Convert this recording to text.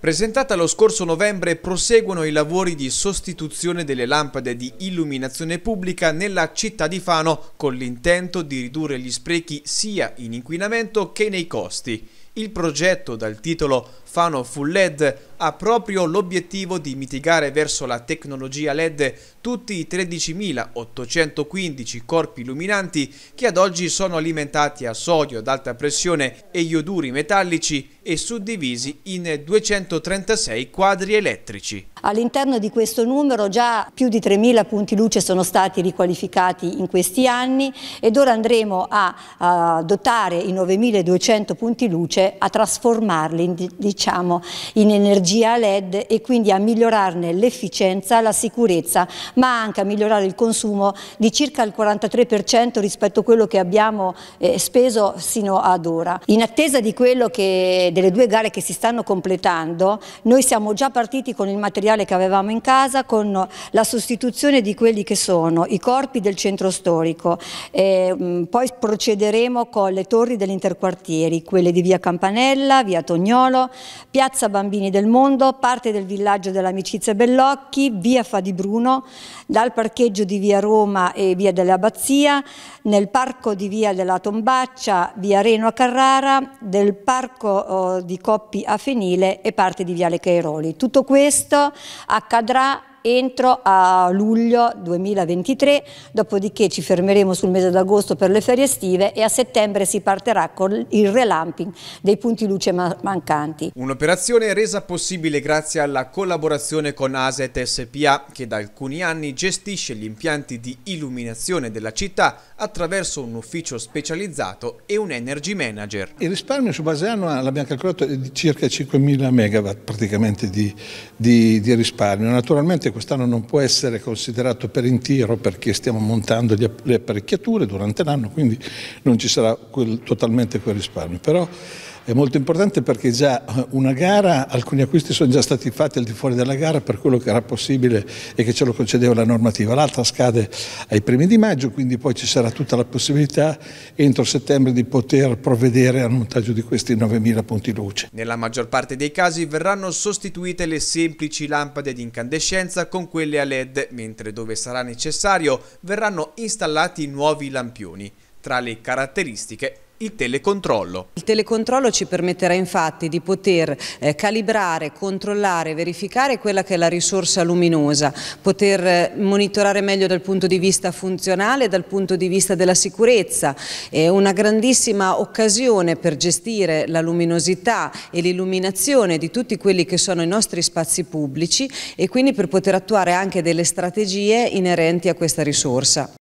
Presentata lo scorso novembre, proseguono i lavori di sostituzione delle lampade di illuminazione pubblica nella città di Fano con l'intento di ridurre gli sprechi sia in inquinamento che nei costi. Il progetto dal titolo Fano Full LED ha proprio l'obiettivo di mitigare verso la tecnologia LED tutti i 13.815 corpi illuminanti che ad oggi sono alimentati a sodio ad alta pressione e ioduri metallici e suddivisi in 236 quadri elettrici. All'interno di questo numero già più di 3.000 punti luce sono stati riqualificati in questi anni ed ora andremo a, a dotare i 9.200 punti luce, a trasformarli diciamo, in energia energia LED e quindi a migliorarne l'efficienza, la sicurezza, ma anche a migliorare il consumo di circa il 43% rispetto a quello che abbiamo eh, speso sino ad ora. In attesa di quello che, delle due gare che si stanno completando, noi siamo già partiti con il materiale che avevamo in casa, con la sostituzione di quelli che sono i corpi del centro storico, eh, mh, mm, poi procederemo con le torri dell'interquartieri, quelle di via Campanella, via Tognolo, piazza Bambini del Mondo, mondo, parte del villaggio dell'Amicizia Bellocchi, via Bruno, dal parcheggio di via Roma e via dell'Abbazia, nel parco di via della Tombaccia, via Reno a Carrara, del parco oh, di Coppi a Fenile e parte di viale Cairoli. Tutto questo accadrà entro a luglio 2023, dopodiché ci fermeremo sul mese d'agosto per le ferie estive e a settembre si partirà con il relamping dei punti luce mancanti. Un'operazione resa possibile grazie alla collaborazione con ASET SPA che da alcuni anni gestisce gli impianti di illuminazione della città attraverso un ufficio specializzato e un energy manager. Il risparmio su base annua l'abbiamo calcolato è di circa 5.000 megawatt praticamente di, di, di risparmio. Naturalmente Ovviamente quest'anno non può essere considerato per intero perché stiamo montando le apparecchiature durante l'anno, quindi non ci sarà quel, totalmente quel risparmio. Però è molto importante perché già eh, una gara, alcuni acquisti sono già stati fatti al di fuori della gara per quello che era possibile e che ce lo concedeva la normativa. L'altra scade ai primi di maggio, quindi poi ci sarà tutta la possibilità entro settembre di poter provvedere al montaggio di questi 9.000 punti luce. Nella maggior parte dei casi verranno sostituite le semplici lampade di incandescenza con quelle a led, mentre dove sarà necessario verranno installati nuovi lampioni. Tra le caratteristiche il telecontrollo. Il telecontrollo ci permetterà infatti di poter eh, calibrare, controllare, verificare quella che è la risorsa luminosa, poter eh, monitorare meglio dal punto di vista funzionale, dal punto di vista della sicurezza. È una grandissima occasione per gestire la luminosità e l'illuminazione di tutti quelli che sono i nostri spazi pubblici e quindi per poter attuare anche delle strategie inerenti a questa risorsa.